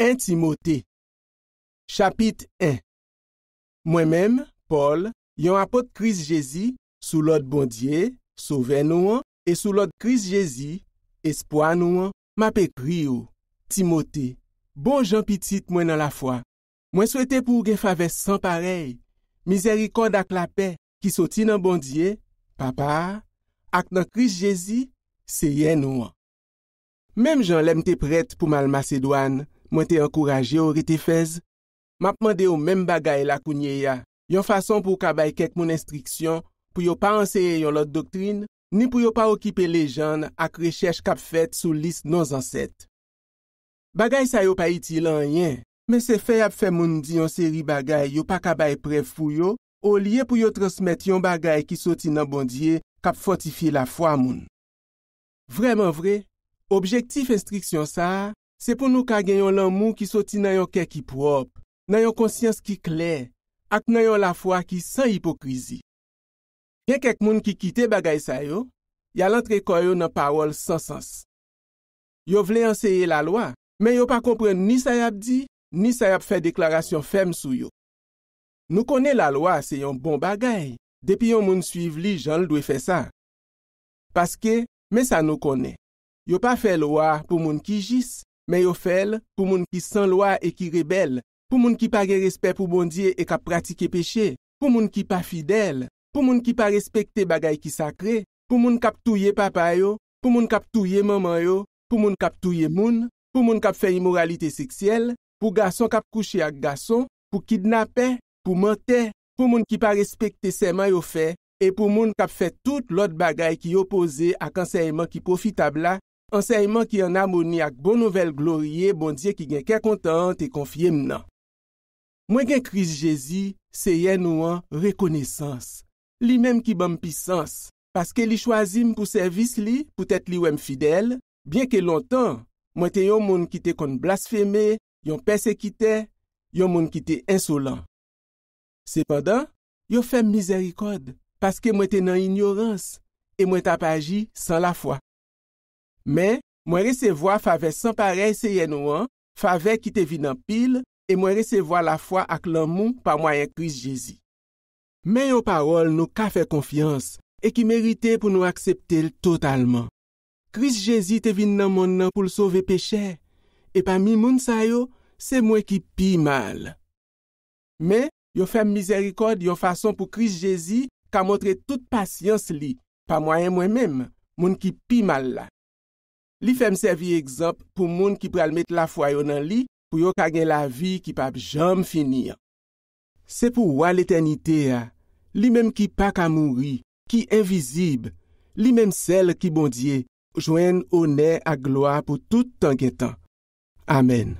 1 Timote, chapit 1 Mwen menm, Paul, yon apot kriz jezi, sou lot bondye, sou ven nouan, e sou lot kriz jezi, espoan nouan, mape kriyo. Timote, bon jan pitit mwen nan la fwa. Mwen sou ete pou ge fave san parey. Mizeri kod ak la pe, ki soti nan bondye, papa, ak nan kriz jezi, se yen nouan. Menm jan lem te pret pou mal Macedouan, mwen te ankouraje ou rete fez. Ma pman de ou men bagay la kounye ya, yon fason pou kabay kek moun instriksyon pou yo pa anserye yon lot doktrine, ni pou yo pa okipe le jan ak rechech kap fet sou lis non zanset. Bagay sa yo pa iti lan yen, men se fey ap fe moun di yon seri bagay yo pa kabay prev pou yo, ou liye pou yo transmet yon bagay ki soti nan bondye kap fortifi la fwa moun. Vremen vre, objektif instriksyon sa a, Se pou nou ka genyon lan moun ki soti nan yon kek ki prop, nan yon konsyans ki kler, ak nan yon la fwa ki san hipokrizi. Gen kek moun ki kite bagay sa yo, ya lantre kor yo nan parol san sans. Yo vle anseye la lwa, men yo pa kompren ni sa yap di, ni sa yap fe deklarasyon fem sou yo. Nou kone la lwa se yon bon bagay, depi yon moun suive li, jan ldwe fe sa. men yo fel pou moun ki san loa e ki rebel, pou moun ki pa ge respet pou bondye e kap pratike peche, pou moun ki pa fidel, pou moun ki pa respekte bagay ki sakre, pou moun kap touye papa yo, pou moun kap touye maman yo, pou moun kap touye moun, pou moun kap fe imoralite seksyel, pou gason kap kouche ak gason, pou kidnapè, pou mentè, pou moun ki pa respekte seman yo fe, e pou moun kap fe tout lot bagay ki yo pose ak anseyman ki profitabla, ansèyman ki yon amouni ak bon nouvel gloriye bondye ki gen kè kontante e konfye mnan. Mwen gen kriz Jezi se yen ou an rekonesans, li menm ki bom pisans, paske li chwazim pou servis li pou tèt li wèm fidel, bien ke lontan, mwen te yon moun ki te kon blasfeme, yon persekite, yon moun ki te insolant. Sepadan, yon fèm mizerikod, paske mwen te nan ignorans, e mwen tapaji san la fwa. Men, mwen resevo a fave san parey se yen ou an, fave ki te vin nan pil, e mwen resevo a la fwa ak lan moun pa mwayen kriz jezi. Men yo parol nou ka fe konfians, e ki merite pou nou akseptel totalman. Kriz jezi te vin nan moun nan pou l sove peche, e pa mi moun sayo, se mwen ki pi mal. Men, yo fem mizerikon di yo fason pou kriz jezi, ka montre tout pasyans li, pa mwayen mwen menm, moun ki pi mal la. Li fèm sèvi egzop pou moun ki pral met la fwayon nan li, pou yo kagen la vi ki pap jom finir. Se pou wwa l'eternite a, li mèm ki pak a mouri, ki envizib, li mèm sel ki bondye, jwen one a gloa pou tout tank etan. Amen.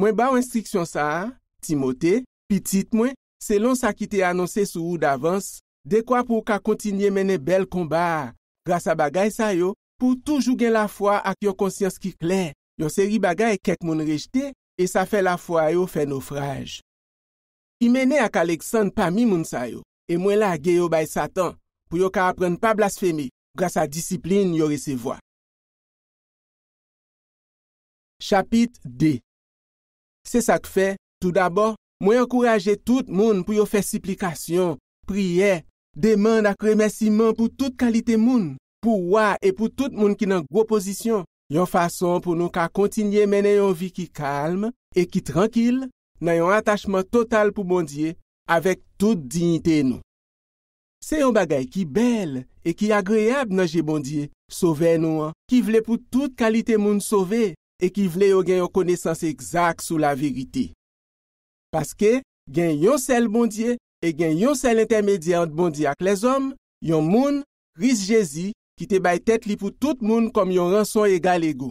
Mwen ba ou instriksyon sa a, Timote, pitit mwen, se lon sa ki te anonsè sou ou davans, de kwa pou ka kontinye mène bel komba, grasa bagay sa yo, pou toujou gen la fwa ak yo konsyans ki kler, yo seri bagay kek moun rejte, e sa fe la fwa yo fe naufraj. I mene ak Aleksand pa mi moun sayo, e mwen la geyo bay satan, pou yo ka apren pa blasfemi, grasa disiplin yo resevoa. Chapit de Se sak fe, tout d'abor, mwen yon kouraje tout moun pou yo fe siplikasyon, priye, deman ak remesiman pou tout kalite moun. pou waa e pou tout moun ki nan gwo pozisyon, yon fason pou nou ka kontinye menen yon vi ki kalm e ki tranquil nan yon atachman total pou bondye avek tout dignite nou. Se yon bagay ki bel e ki agreyab nan je bondye sove nou an, ki vle pou tout kalite moun sove e ki vle yo gen yon konesans egzak sou la verite. Paske gen yon sel bondye e gen yon sel intermedyant bondye ak les om, ki te bay tèt li pou tout moun kom yon ran son e gal ego.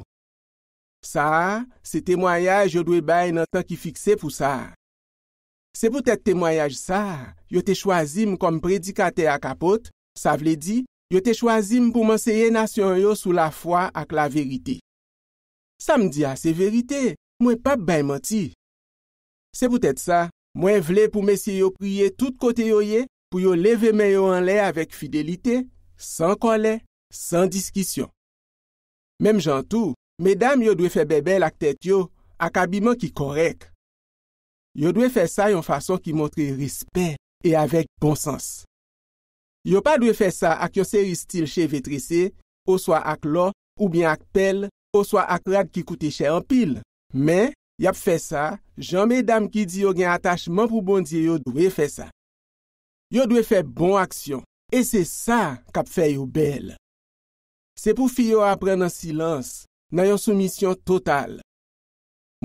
Sa, se temoyaj yo dwe bay nan tan ki fikse pou sa. Se pou tèt temoyaj sa, yo te chwazim kom predikate akapot, sa vle di, yo te chwazim pou monsenye nasyon yo sou la fwa ak la verite. Sa m di a, se verite, mwen pa bay mati. Se pou tèt sa, mwen vle pou mesye yo priye tout kote yo ye, pou yo leve men yo an le avèk fidelite, san kon le. San diskisyon. Mem jantou, medam yo dwe fe bebel ak tet yo ak abiman ki korek. Yo dwe fe sa yon fason ki montre rispe et avek bonsans. Yo pa dwe fe sa ak yon seri stil che vetrise ou swa ak lor ou bien ak pel ou swa ak rad ki koute che anpil. Men, yap fe sa, jan medam ki di yo gen atachman pou bondye yo dwe fe sa. Yo dwe fe bon aksyon e se sa kap fe yo bel. Se pou fiyo apren nan silans, nan yon soumisyon total.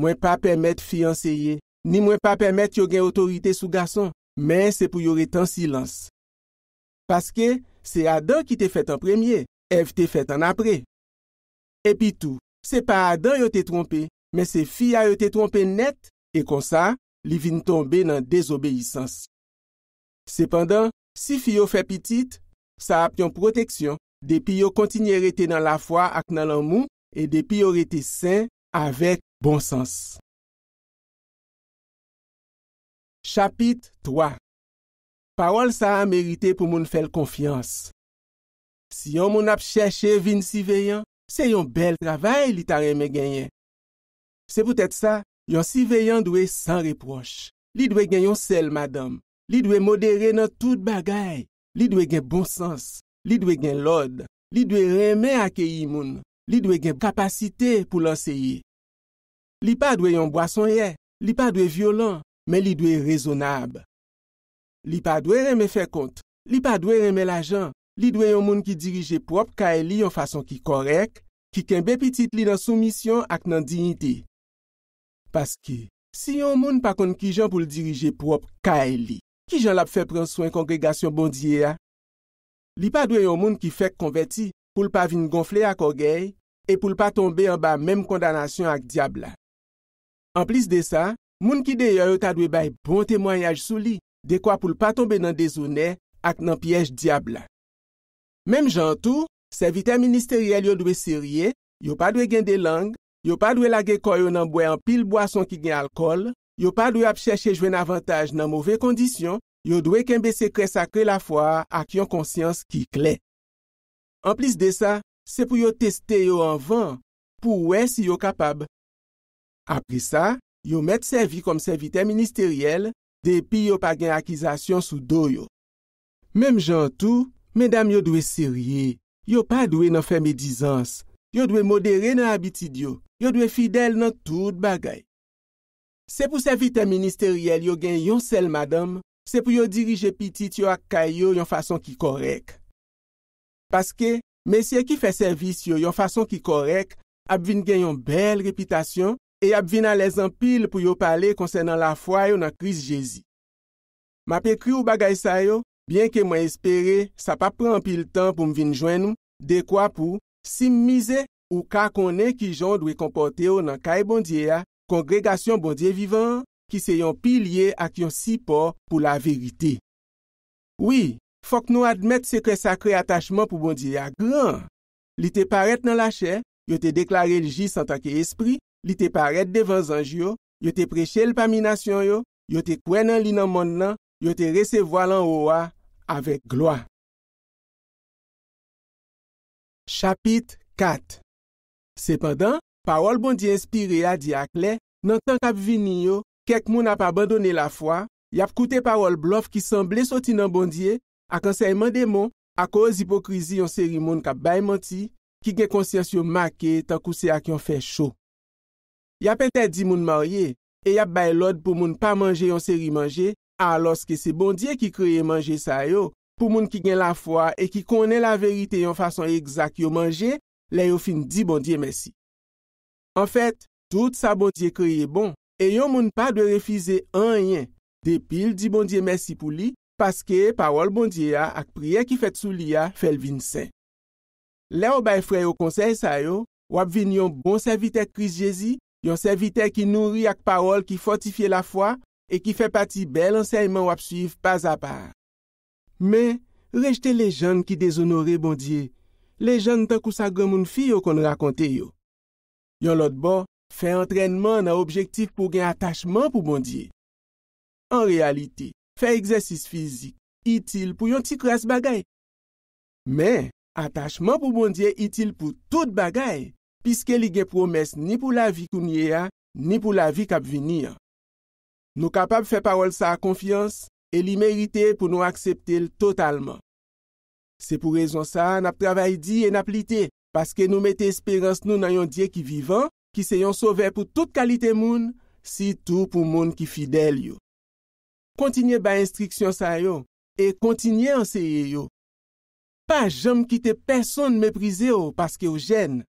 Mwen pa pemet fiyan seye, ni mwen pa pemet yo gen otorite sou gason, men se pou yore tan silans. Paske, se Adan ki te fet an premye, ev te fet an apre. Epi tou, se pa Adan yo te trompe, men se fiyo yo te trompe net, e konsa, li vin tombe nan dezobeyisans. Sependan, si fiyo fe pitit, sa apyon proteksyon, Depi yo kontinye rete nan la fwa ak nan lan mou, e depi yo rete sen, avek bon sens. Chapit 3 Parol sa a merite pou moun fel konfians. Si yon moun ap chèche vin siveyan, se yon bel travay li tarèmè genyen. Se poutet sa, yon siveyan dwe san reproche. Li dwe genyon sel, madame. Li dwe modere nan tout bagay. Li dwe gen bon sens. li dwe gen lode, li dwe reme akeyi moun, li dwe gen kapasite pou lansyeye. Li pa dwe yon boason ye, li pa dwe violent, men li dwe rezonab. Li pa dwe reme fe kont, li pa dwe reme la jan, li dwe yon moun ki dirije prop ka el li yon fason ki korek, ki ken bepitit li nan soumisyon ak nan dignite. Paske, si yon moun pa kon ki jan pou l dirije prop ka el li, ki jan la pou fe pren swen kongregasyon bondye ya, li pa dwe yo moun ki fek konveti pou l pa vin gonfle ak orgey e pou l pa tombe an ba mèm kondanasyon ak diabla. An plis de sa, moun ki de yo yo ta dwe bay bon temoyaj sou li de kwa pou l pa tombe nan dezounè ak nan piyej diabla. Mèm jantou, servite ministeriyel yo dwe sirye, yo pa dwe gen de lang, yo pa dwe lage koyo nan bwe an pil boason ki gen alkol, yo pa dwe ap chèche jwen avantage nan mouve kondisyon, yo dwe kenbe sekre sakre la fwa ak yon konsyans ki klen. An plis de sa, se pou yo teste yo an van pou wè si yo kapab. Apre sa, yo met servie kom servite ministeriel depi yo pa gen akizasyon sou do yo. Mem jantou, men dam yo dwe seriye, yo pa dwe nan fè medizans, yo dwe modere nan abiti diyo, yo dwe fidèl nan tout bagay. Se pou servite ministeriel yo gen yon sel madame, se pou yo dirije pitit yo ak kay yo yon fason ki korek. Paske, mesye ki fe servis yo yon fason ki korek, ap vin gen yon bel repitasyon, e ap vin alez an pil pou yo pale konsen an la fwa yo nan kriz jezi. Ma pe kri ou bagay sayo, bien ke mwen espere, sa pa pran pil tan pou m vin jwenm, dekwa pou, si m mize ou ka konen ki jon dwe kompote yo nan kay bondye ya, kongregasyon bondye vivan, ki se yon pilye ak yon sipor pou la verite. Oui, fok nou admette se ke sakre atachman pou bondi ya gran. Li te paret nan la chè, yo te deklar relijis an tanke espri, li te paret devan zanj yo, yo te preche l'paminasyon yo, yo te kwen nan li nan moun nan, yo te resevo lan owa, avek gloa. Chapit 4 Sependan, parol bondi espire ya diakle, nan tan kap vini yo, Kèk moun ap abandone la fwa, yap koute parol blof ki sanble soti nan bondye ak anseyman de moun ak oz hipokrizi yon seri moun kap bay manti ki gen konsyans yo make tankou se ak yon fè chou. Yap entè di moun marye e yap bay lod pou moun pa manje yon seri manje alos ke se bondye ki kreye manje sa yo pou moun ki gen la fwa e ki konen la verite yon fason egzak yo manje le yo fin di bondye mèsi. An fèt, tout sa bondye kreye bon E yon moun pa dwe refize an yen, depil di bondye mersi pou li, paske parol bondye ya ak priye ki fet sou li ya fel vin sen. Le ou bay fwe yo konsey sa yo, wap vin yon bon servitek kriz jezi, yon servitek ki nouri ak parol ki fortifiye la fwa, e ki fe pati bel enseyman wap suif paz a par. Me, rejte le jen ki dezonore bondye, le jen te kousa gwen moun fi yo kon rakonte yo. Yon lot bo, Fè entrenman nan objektif pou gen atachman pou bondye. En realite, fè egzèsis fizik itil pou yon ti kras bagay. Men, atachman pou bondye itil pou tout bagay, piske li gen promes ni pou la vi kounye a, ni pou la vi kap vinir. Nou kapap fè parol sa konfians, e li merite pou nou akseptel totalman. Se pou rezon sa, nap travay di en aplite, paske nou mette esperans nou nan yon diye ki vivan, ki se yon sove pou tout kalite moun, si tou pou moun ki fidel yo. Kontinye ba instriksyon sa yo, e kontinye ansye yo. Pa jom kite person meprize yo, paske yo jen.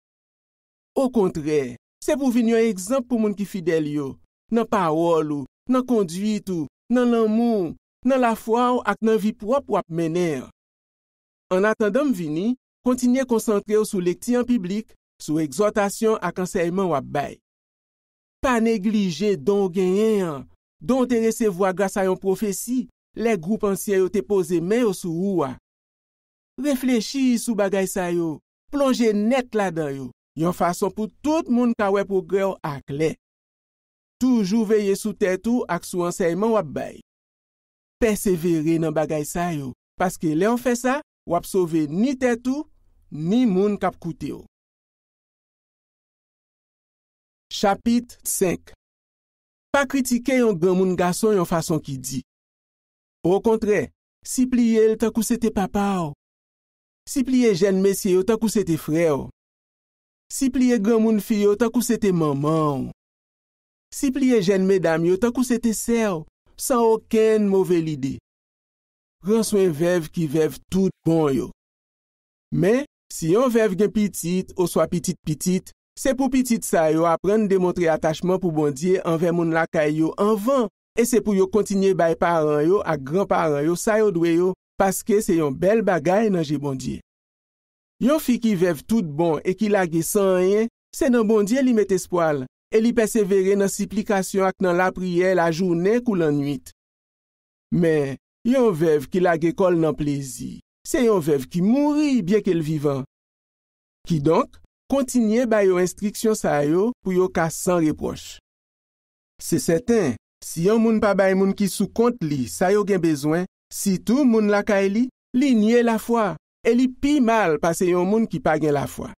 Ou kontre, se pou vin yo ekzamp pou moun ki fidel yo, nan parol ou, nan konduit ou, nan nan moun, nan la fwa ou ak nan vi prop wap mener. An atan dam vini, kontinye konsantre yo sou lek ti an publik, sou egzotasyon ak anseyman wap bay. Pa neglije don genyen, don te resevoa gasayon profesi, le group ansye yo te pose men yo sou ouwa. Reflechi sou bagay sa yo, plonge net la dan yo, yon fason pou tout moun ka we pou greyo ak le. Toujou veye sou tetou ak sou anseyman wap bay. Persevere nan bagay sa yo, paske le an fe sa, wap sove ni tetou, ni moun kap koute yo. Chapit 5 Pa kritike yon gwen moun gason yon fason ki di. Ou kontre, si pli el tak ou sete papa ou. Si pli e jen mesye ou tak ou sete fre ou. Si pli e gwen moun fye ou tak ou sete maman ou. Si pli e jen medam yo tak ou sete se ou. San oken mouvel ide. Ranswen vev ki vev tout bon yo. Men, si yon vev gen pitit ou swa pitit pitit, Se pou pitit sa yo apren de montre atachman pou bondye anve moun laka yo anvan, e se pou yo kontinye bay paran yo ak gran paran yo sa yo dwe yo, paske se yon bel bagay nan je bondye. Yon fi ki vev tout bon e ki lage sanye, se nan bondye li metespoal, e li persevere nan siplikasyon ak nan la priye la jounen kou lan nwit. Men, yon vev ki lage kol nan plezi, se yon vev ki mouri byek el vivan. Ki donk? kontinye bay yo instriksyon sa yo pou yo ka san reproche. Se seten, si yon moun pa bay moun ki sou kont li sa yo gen bezwen, si tou moun laka e li, li nye la fwa, e li pi mal pa se yon moun ki pa gen la fwa.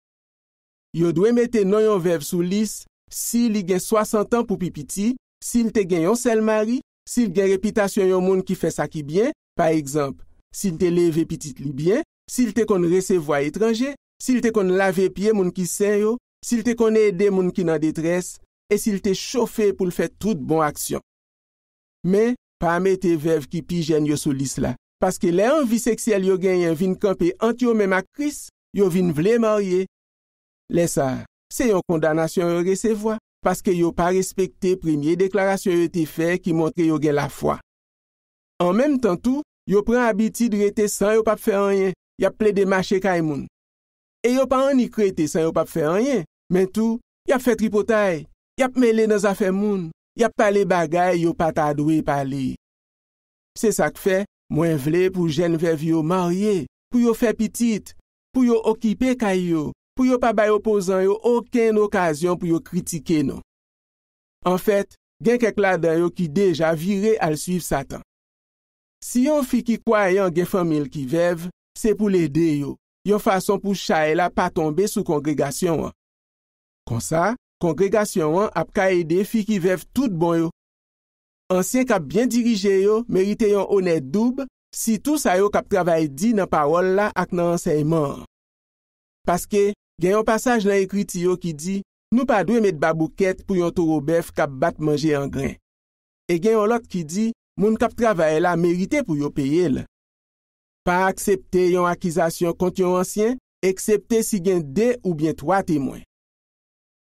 Yo dwe mette non yon vev sou lis, si li gen 60 an pou pipiti, si lte gen yon selmari, si lte gen repitasyon yon moun ki fe sakibyen, pa ekzamp, si lte leve pitit libyen, si lte kon resevwa etranje, Sil te kon lave pie moun ki sen yo, sil te kon e de moun ki nan detres, e sil te chofe pou l'fè tout bon aksyon. Me, pa me te vev ki pi jen yo sou lis la, paske le anvi seksyel yo gen yon vin kampe antyo men makris, yo vin vle marye. Le sa, se yon kondanasyon yo resevwa, paske yo pa respekte premye deklarasyon yo te fè ki montre yo gen la fwa. An menm tan tou, yo pren abiti drete san yo pap fè anyen, ya ple de mache ka e moun. E yo pa anikrete san yo pa fe anye, men tou, yap fe tripotay, yap mele nan zafen moun, yap pale bagay yo pata adwe pale. Se sak fe, mwen vle pou jen vev yo marye, pou yo fe pitit, pou yo okipe kay yo, pou yo pa bayo posan yo, oken okasyon pou yo kritike non. En fet, gen kek la da yo ki deja vire al suiv Satan. Si yo fi ki kwayan gen famil ki vev, se pou le de yo. yon fason pou chaye la pa tombe sou kongregasyon an. Kon sa, kongregasyon an ap ka ede fi ki vef tout bon yo. Anse kap byen dirije yo, merite yon honet dub, si tout sa yo kap travay di nan parol la ak nan anseyman. Paske, genyon pasaj nan ekriti yo ki di, nou pa dwe met babouket pou yon torobef kap bat manje an gren. E genyon lot ki di, moun kap travay la merite pou yo peye lè. pa aksepte yon akizasyon kont yon ansyen, eksepte si gen de ou bien twa temwen.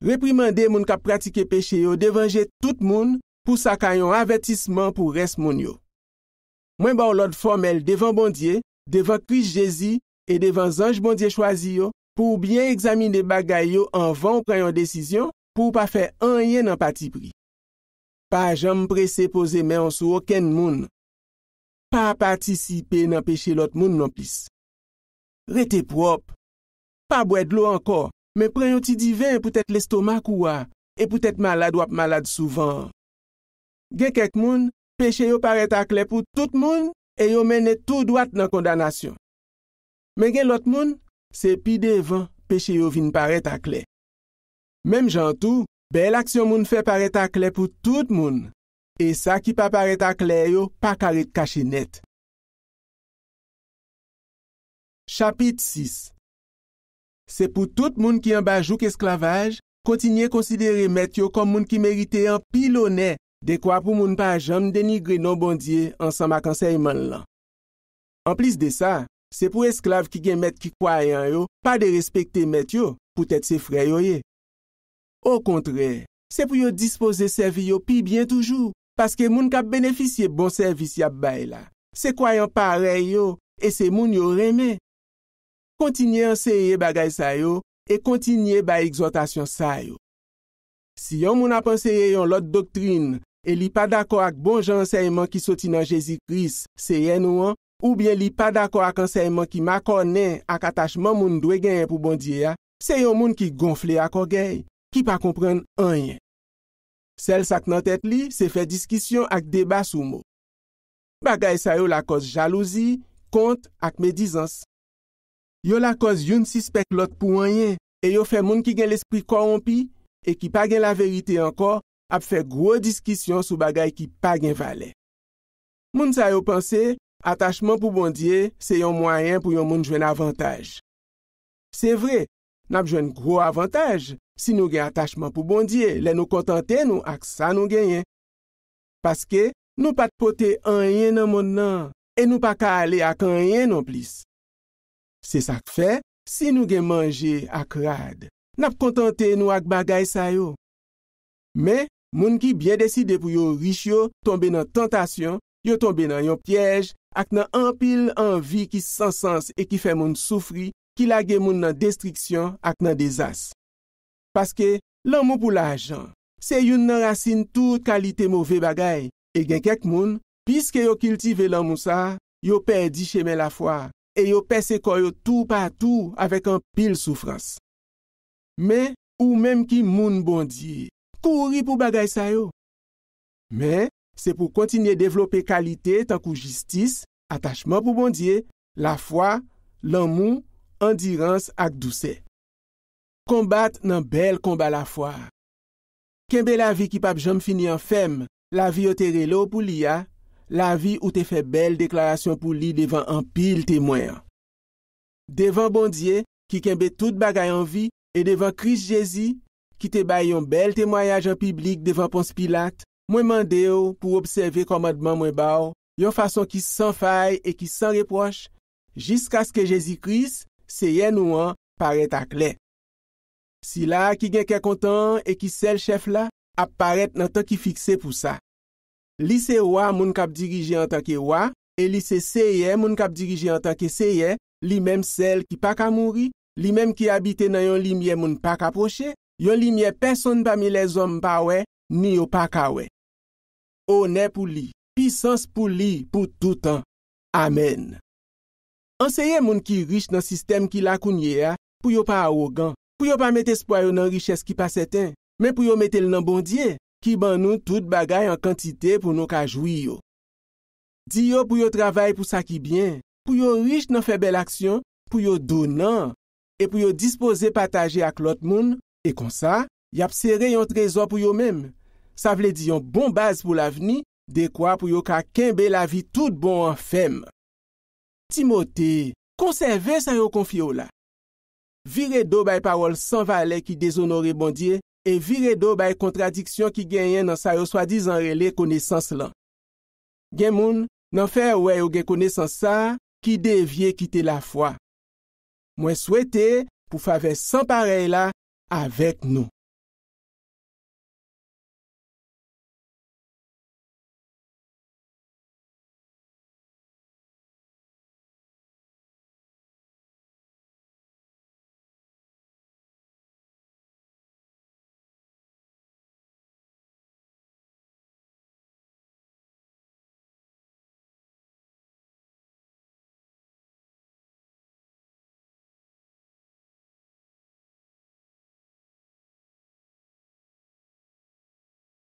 Reprimande moun kap pratike peche yo devanje tout moun pou sa ka yon avetisman pou res moun yo. Mwen ba ou lod formel devan bondye, devan kris jezi, e devan zanj bondye chwazi yo pou bien examine bagay yo an van preyon desisyon pou pa fe an yen an pati pri. Pa jom prese pose men an sou oken moun pa patisipe nan peche lot moun nan pis. Rete pwop, pa bwed lo anko, men pre yon ti diven pou tèt l'estomak ouwa, e pou tèt malad wap malad souvan. Gen kek moun, peche yo pare takle pou tout moun, e yo menne tout dwat nan kondanasyon. Men gen lot moun, se pi devan peche yo vin pare takle. Mem jantou, bel aksyon moun fe pare takle pou tout moun. E sa ki pa pareta kler yo, pa karek kache net. Chapit 6 Se pou tout moun ki yon bajouk esklavaj, kontinye konsidere met yo kom moun ki merite yon pilonè de kwa pou moun pa jom denigre non bondye ansanma kansè yon man lan. An plis de sa, se pou esklav ki gen met ki kwayan yo, pa de respekte met yo, pou tèt se frey yo ye. O kontre, se pou yo dispose serviyo pi bien toujou. Paske moun ka beneficye bon servis yap bay la. Se kwayan pare yo, e se moun yo reme. Kontinye anseye bagay sa yo, e kontinye bay exotasyon sa yo. Si yon moun apanseye yon lot doktrine, e li pa dako ak bon jan anseyman ki soti nan Jezikris se yen ou an, ou bien li pa dako ak anseyman ki makone ak atachman moun dwe genye pou bondye ya, se yon moun ki gonfle ak orgey, ki pa kompren anye. Sel sak nan tet li, se fe diskisyon ak deba sou mo. Bagay sa yo la koz jalouzi, kont ak medizans. Yo la koz yon sispek lot pou wanyen, e yo fe moun ki gen l'espri korompi, e ki pa gen la verite anko, ap fe gro diskisyon sou bagay ki pa gen vale. Moun sa yo pense, atachman pou bondye se yon mwayen pou yon moun jwen avantage. Se vre, nap jwen gro avantage. Si nou gen atachman pou bondye, le nou kontante nou ak sa nou genyen. Paske nou pat pote anyen nan moun nan, e nou pa ka ale ak anyen nan plis. Se sak fe, si nou gen manje ak rad, nap kontante nou ak bagay sayo. Me, moun ki byen deside pou yo rishyo tombe nan tentasyon, yo tombe nan yon pyej, ak nan anpil anvi ki sansans e ki fe moun soufri, ki la gen moun nan destriksyon ak nan dezas. Paske, lan moun pou la ajan, se yon nan rasin tout kalite mouve bagay, e gen kek moun, piske yo kiltive lan moun sa, yo perdi cheme la fwa, e yo persekoy yo tou patou avèk an pil soufrans. Me, ou menm ki moun bondye, kou ri pou bagay sa yo? Me, se pou kontinye devlope kalite tankou jistis, atachman pou bondye, la fwa, lan moun, andirans ak dousey. kombat nan bel kombat la fwa. Kembe la vi ki pap jom fini an fem, la vi yo tere lo pou li ya, la vi bon ou te fe bel deklarasyon pou li devan an pil temoyan. Devan bondye, ki kembe tout bagay an vi, e devan Kris Jezi, ki te bay yon bel temoyaj an piblik devan Pons Pilat, mwen mande yo pou obseve komadman mwen bao, yon fason ki san fay e ki san repwosh, jiska skè Jezi Kris, se yen ou an pare takle. Si la ki gen ke kontan e ki sel chef la, ap paret nan tan ki fikse pou sa. Li se wa moun kap dirije an tan ke wa, e li se seye moun kap dirije an tan ke seye, li menm sel ki pa ka mouri, li menm ki abite nan yon li miye moun pa ka proche, yon li miye person bami le zonm pa we, ni yo pa ka we. O ne pou li, pisans pou li, pou toutan. Amen. An seye moun ki rich nan sistem ki la kounye ya, pou yo pa a ogan. pou yo pa met espoyo nan riches ki pa seten, men pou yo met el nan bondye, ki ban nou tout bagay an kantite pou nou ka jwi yo. Di yo pou yo travay pou sa ki byen, pou yo rich nan febel aksyon, pou yo donan, e pou yo dispose pataje ak lot moun, e kon sa, yap sere yon trezon pou yo menm. Sa vle di yon bon baz pou la vni, de kwa pou yo ka kenbe la vi tout bon an fem. Timote, konserve sa yo konfio la. vire do bay parol san vale ki dezonore bondye e vire do bay kontradiksyon ki genyen nan sa yo swadi zanre le konesans lan. Gen moun nan fe wè yo gen konesans sa ki devye kite la fwa. Mwen swete pou fave san pare la avek nou.